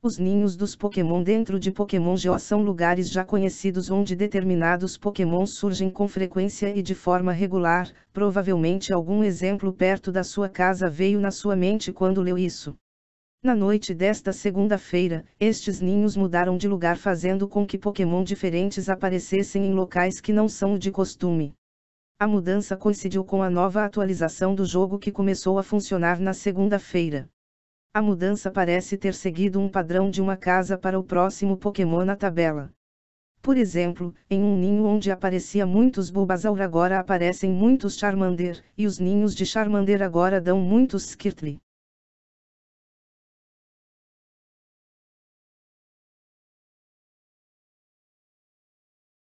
Os ninhos dos Pokémon dentro de Pokémon Go são lugares já conhecidos onde determinados Pokémon surgem com frequência e de forma regular, provavelmente algum exemplo perto da sua casa veio na sua mente quando leu isso. Na noite desta segunda-feira, estes ninhos mudaram de lugar fazendo com que Pokémon diferentes aparecessem em locais que não são o de costume. A mudança coincidiu com a nova atualização do jogo que começou a funcionar na segunda-feira. A mudança parece ter seguido um padrão de uma casa para o próximo Pokémon na tabela. Por exemplo, em um ninho onde aparecia muitos Bulbasaur agora aparecem muitos Charmander, e os ninhos de Charmander agora dão muitos Skirtle.